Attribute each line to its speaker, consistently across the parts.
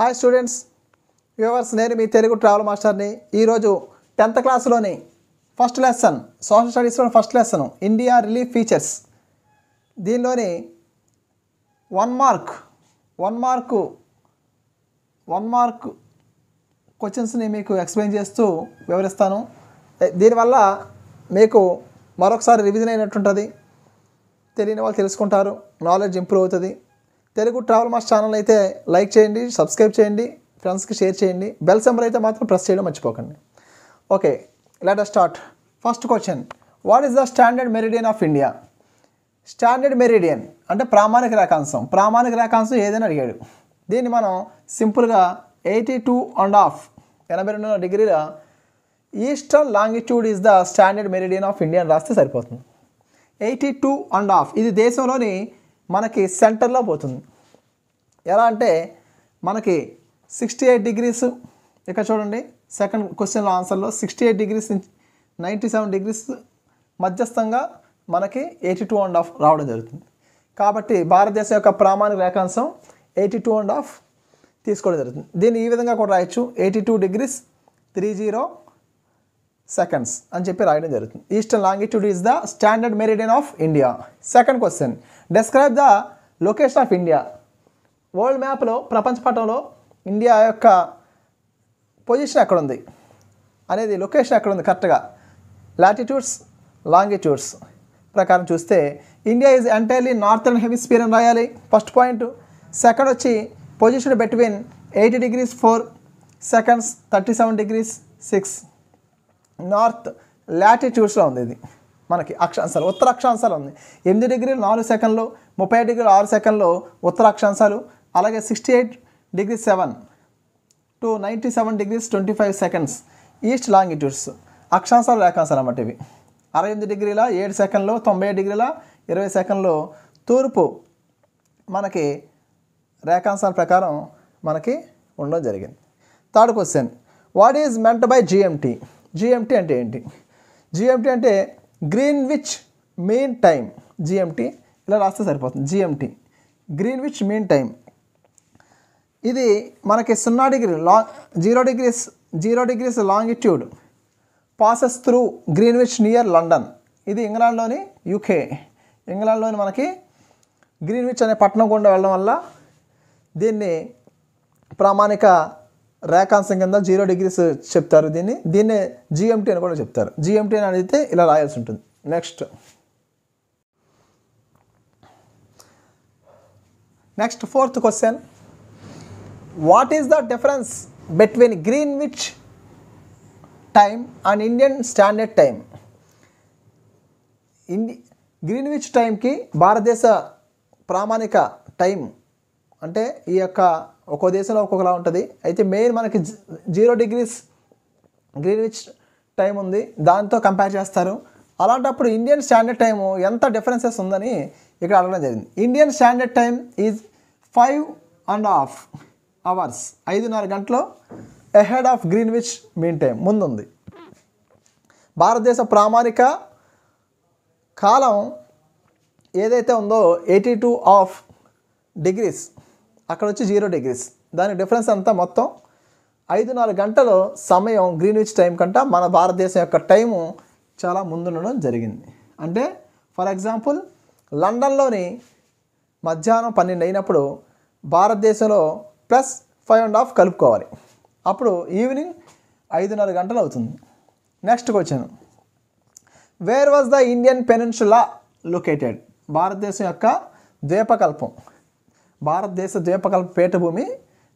Speaker 1: hi students viewers నేను మీ Telugu travel మాస్టర్ని ఈరోజు టెన్త్ క్లాస్లోని ఫస్ట్ లెసన్ సోషల్ స్టడీస్లోని first lesson India relief features దీనిలోని one mark one mark one mark క్వశ్చన్స్ని మీకు ఎక్స్ప్లెయిన్ చేస్తూ వివరిస్తాను దీనివల్ల మీకు మరొకసారి రివిజన్ అయినట్టుంటుంది తెలియని వాళ్ళు తెలుసుకుంటారు నాలెడ్జ్ ఇంప్రూవ్ అవుతుంది తెలుగు ట్రావెల్ మాస్ ఛానల్ అయితే లైక్ చేయండి సబ్స్క్రైబ్ చేయండి ఫ్రెండ్స్కి షేర్ చేయండి బెల్ సెంబర్ అయితే మాత్రం ప్రెస్ చేయడం మర్చిపోకండి okay let start first question what is the standard meridian of India standard meridian అంటే ప్రామాణిక రేఖాంశం ప్రామాణిక రేఖాంశం ఏదైనా అడిగాడు దీన్ని మనం సింపుల్గా ఎయిటీ టూ అండ్ హాఫ్ ఎనభై రెండు డిగ్రీల eastern longitude is the standard meridian of India అని రాస్తే సరిపోతుంది ఎయిటీ టూ అండ్ హాఫ్ ఇది దేశంలోని మనకి సెంటర్లో పోతుంది ఎలా అంటే మనకి సిక్స్టీ ఎయిట్ డిగ్రీస్ ఇక్కడ చూడండి సెకండ్ క్వశ్చన్లో ఆన్సర్లో సిక్స్టీ ఎయిట్ డిగ్రీస్ నుంచి నైంటీ సెవెన్ డిగ్రీస్ మధ్యస్థంగా మనకి ఎయిటీ టూ అండ్ హాఫ్ రావడం జరుగుతుంది కాబట్టి భారతదేశం యొక్క ప్రామాణిక రేఖాంశం ఎయిటీ టూ అండ్ హాఫ్ తీసుకోవడం జరుగుతుంది దీన్ని ఈ విధంగా కూడా రాయొచ్చు eighty two degrees three zero seconds అని చెప్పి రాయడం జరుగుతుంది eastern longitude is the standard meridian of India second question describe the location of India world మ్యాప్లో ప్రపంచ పటంలో ఇండియా యొక్క పొజిషన్ ఎక్కడ ఉంది అనేది లొకేషన్ ఎక్కడ ఉంది కరెక్ట్గా లాటిట్యూడ్స్ లాంగిట్యూడ్స్ ప్రకారం చూస్తే India is entirely northern hemisphere అని రాయాలి ఫస్ట్ పాయింట్ సెకండ్ వచ్చి position between eighty degrees four seconds thirty seven degrees six north లాటిట్యూడ్స్లో ఉంది ఇది మనకి అక్షాంశాలు ఉత్తర అక్షాంశాలు ఉంది ఎనిమిది డిగ్రీలు నాలుగు సెకండ్లు ముప్పై డిగ్రీలు ఆరు సెకండ్లు ఉత్తర అక్షాంశాలు అలాగే sixty eight degree seven to ninety seven degrees twenty five seconds east longitudes అక్షాంశాలు రేఖాంశాలు అన్నమాట ఇవి అరవై ఎనిమిది డిగ్రీల ఏడు సెకండ్లు తొంభై డిగ్రీల ఇరవై సెకండ్లు తూర్పు మనకి రేఖాంశాల ప్రకారం మనకి ఉండడం జరిగింది third question what is meant by GMT GMT అంటే ఏంటి జిఎంటీ అంటే Greenwich mean time GMT ఇలా రాస్తే సరిపోతుంది GMT Greenwich mean time ఇది మనకి సున్నా డిగ్రీ లా zero degrees zero degrees longitude passes through Greenwich near London ఇది ఇంగ్లాండ్లోని యూకే ఇంగ్లాండ్లోని మనకి గ్రీన్విచ్ అనే పట్టణం గుండా వెళ్ళడం వల్ల దీన్ని ప్రామాణిక రేఖాంశం కింద జీరో డిగ్రీస్ చెప్తారు దీన్ని దీన్నే జిఎంటీ అని కూడా చెప్తారు జిఎంటీ అని అడిగితే ఇలా రాయాల్సి ఉంటుంది next next fourth question what is the difference between Greenwich time and Indian standard time ఇండి గ్రీన్విచ్ టైంకి భారతదేశ ప్రామాణిక టైం అంటే ఈ యొక్క ఒక్కో దేశంలో ఒక్కొక్కలా ఉంటుంది అయితే మెయిన్ మనకి జీరో డిగ్రీస్ గ్రీన్విచ్ టైం ఉంది దాంతో కంపేర్ చేస్తారు అలాంటప్పుడు ఇండియన్ స్టాండర్డ్ టైం ఎంత డిఫరెన్సెస్ ఉందని ఇక్కడ అడగడం జరిగింది Indian standard time is five and half hours ఐదున్నర గంటలు ahead of Greenwich mean time ముందుంది భారతదేశ ప్రామాణిక కాలం ఏదైతే ఉందో ఎయిటీ టూ ఆఫ్ డిగ్రీస్ అక్కడ వచ్చి జీరో డిగ్రీస్ దాని డిఫరెన్స్ అంతా మొత్తం ఐదు నాలుగు గంటలు సమయం గ్రీన్విచ్ టైం కంట మన భారతదేశం యొక్క టైము చాలా ముందుండడం జరిగింది అంటే ఫర్ ఎగ్జాంపుల్ లండన్లోని మధ్యాహ్నం పన్నెండు అయినప్పుడు భారతదేశంలో ప్లస్ ఫైవ్ అండ్ హాఫ్ కలుపుకోవాలి అప్పుడు ఈవినింగ్ ఐదున్నర గంటలు అవుతుంది next question where was the Indian peninsula located భారతదేశం యొక్క ద్వీపకల్పం భారతదేశ ద్వీపకల్ప పీఠభూమి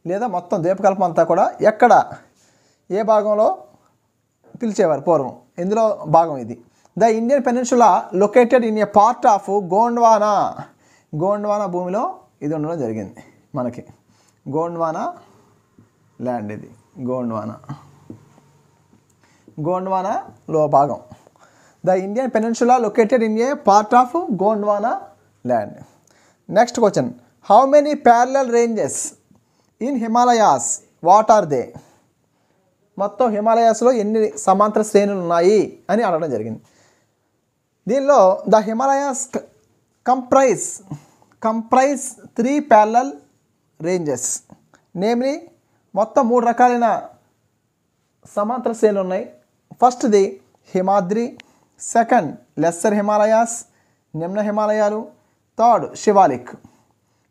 Speaker 1: లేదా మొత్తం ద్వీపకల్పం అంతా కూడా ఎక్కడ ఏ భాగంలో పిలిచేవారు పూర్వం ఇందులో భాగం ఇది the Indian peninsula located in a part of Gondwana Gondwana భూమిలో ఇది ఉండడం జరిగింది మనకి గోండ్వానా ల్యాండ్ ఇది గోండ్వానా లో భాగం the Indian peninsula located in a part of Gondwana land next question how many parallel ranges in Himalayas what are they మొత్తం హిమాలయాస్లో ఎన్ని సమాంతర శ్రేణులు ఉన్నాయి అని అడగడం జరిగింది దీనిలో the Himalayas comprise comprise three parallel ranges నేమ్ని మొత్తం మూడు రకాలైన సమాంతర శ్రేణులు ఉన్నాయి ఫస్ట్ది హిమాద్రి సెకండ్ లెస్సర్ హిమాలయాస్ నిమ్న హిమాలయాలు థర్డ్ శివాలిక్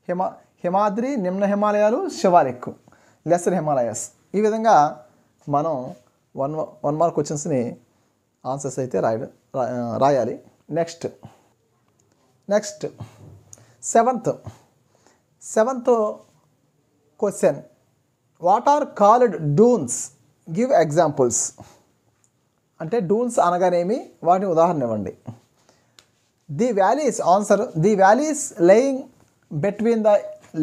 Speaker 1: హిమా హిమాద్రి నిమ్న హిమాలయాలు శివాలిక్ లెసర్ హిమాలయాస్ ఈ విధంగా మనం వన్ వన్ మార్క్ క్వశ్చన్స్ని ఆన్సర్స్ అయితే రాయడం రాయాలి next next seventh seventh question what are called duns give examples అంటే డూన్స్ అనగానేమి వాటిని ఉదాహరణ ఇవ్వండి the valleys answer the valleys lying between the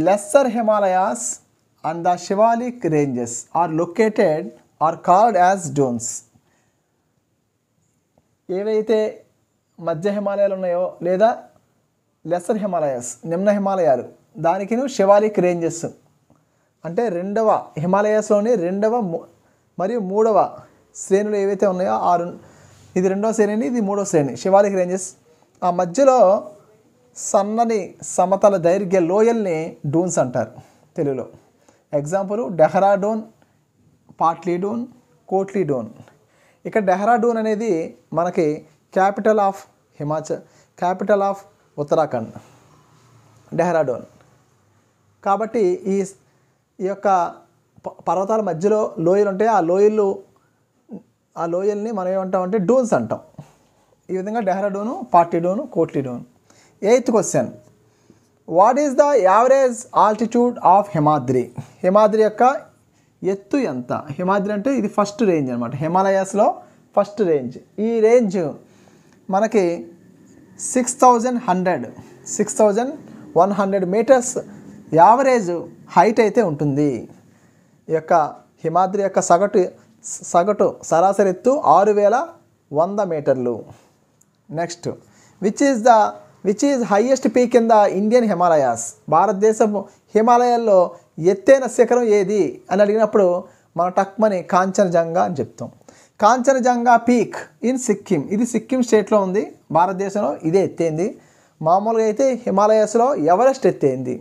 Speaker 1: lesser Himalayas and the Shivalik ranges are located are called as duns ఏవైతే మధ్య హిమాలయాలు ఉన్నాయో లేదా లెస్సర్ హిమాలయాస్ నిమ్న హిమాలయాలు దానికి శివాలిక్ రేంజెస్ అంటే రెండవ హిమాలయాస్లోని రెండవ మరియు మూడవ శ్రేణులు ఏవైతే ఉన్నాయో ఆరు ఇది రెండవ శ్రేణిని ఇది మూడవ శ్రేణి శివాలిక్ రేంజెస్ ఆ మధ్యలో సన్నని సమతల దైర్ఘ్య లోయల్ని డూన్స్ అంటారు తెలుగులో ఎగ్జాంపుల్ డెహ్రాడూన్ పాట్లీ డూన్ కోట్లీ డూన్ ఇక్కడ డెహ్రాడూన్ అనేది మనకి capital of Himachal capital of Uttarakhand Dehradun కాబట్టి ఈ ఈ యొక్క పర్వతాల మధ్యలో లోయలు ఉంటాయి ఆ లోయలు ఆ లోయల్ని మనం ఏమంటామంటే డూన్స్ అంటాం ఈ విధంగా డెహ్రాడూను పార్టీ Kotli Dun eighth question what is the average altitude of Himadri Himadri యొక్క ఎత్తు ఎంత హిమాద్రి అంటే ఇది ఫస్ట్ రేంజ్ అనమాట హిమాలయాస్లో ఫస్ట్ రేంజ్ ఈ రేంజ్ మనకి six thousand hundred six thousand one hundred metres average height అయితే ఉంటుంది ఈ యొక్క హిమాద్రి యొక్క సగటు సగటు సరాసరి ఎత్తు ఆరు వేల వంద మీటర్లు next which is the which is highest peak in the Indian Himalayas భారతదేశం హిమాలయాల్లో ఎత్తైన శిఖరం ఏది అని అడిగినప్పుడు మనం టక్మని కాంచనజంగా అని చెప్తాం కాంచనజంగా పీక్ ఇన్ సిక్కిం ఇది సిక్కిం స్టేట్లో ఉంది భారతదేశంలో ఇదే ఎత్తేంది మామూలుగా అయితే హిమాలయాస్లో ఎవరెస్ట్ ఎత్తేంది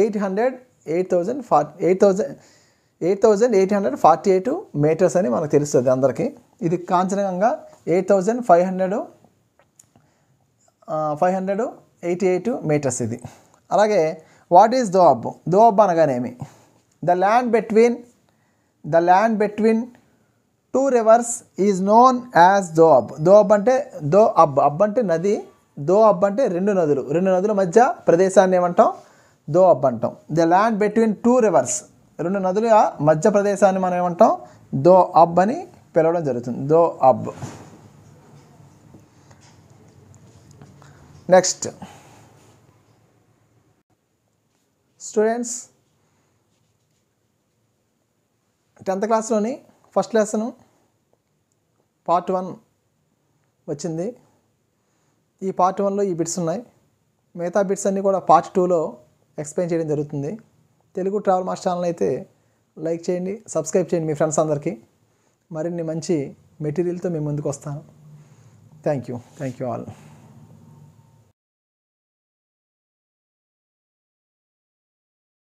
Speaker 1: eight hundred eight thousand forty eight thousand eight thousand eight hundred forty eight metres అని మనకు తెలుస్తుంది అందరికీ ఇది Kanchenjunga eight thousand five hundred five hundred eighty eight metres ఇది అలాగే వాట్ ఈజ్ దోఅబ్ దోఅబ్ అనగానేమి the land between the land between two rivers is known as doab దో అబ్ అంటే దో అబ్ అబ్ అంటే నది దో అబ్ అంటే రెండు నదులు రెండు నదుల మధ్య ప్రదేశాన్ని ఏమంటాం దో అబ్ అంటాం the land between two rivers రెండు నదుల మధ్య ప్రదేశాన్ని మనం ఏమంటాం దో అబ్ అని పిలవడం జరుగుతుంది doab next students tenth క్లాస్లోని ఫస్ట్ లెసన్ పార్ట్ వన్ వచ్చింది ఈ పార్ట్ వన్లో ఈ బిట్స్ ఉన్నాయి మిగతా బిట్స్ అన్నీ కూడా పార్ట్ టూలో ఎక్స్ప్లెయిన్ చేయడం జరుగుతుంది తెలుగు ట్రావెల్ మాస్ ఛానల్ అయితే లైక్ చేయండి సబ్స్క్రైబ్ చేయండి మీ ఫ్రెండ్స్ అందరికీ మరిన్ని మంచి మెటీరియల్తో మేము ముందుకు వస్తాను thank you thank you all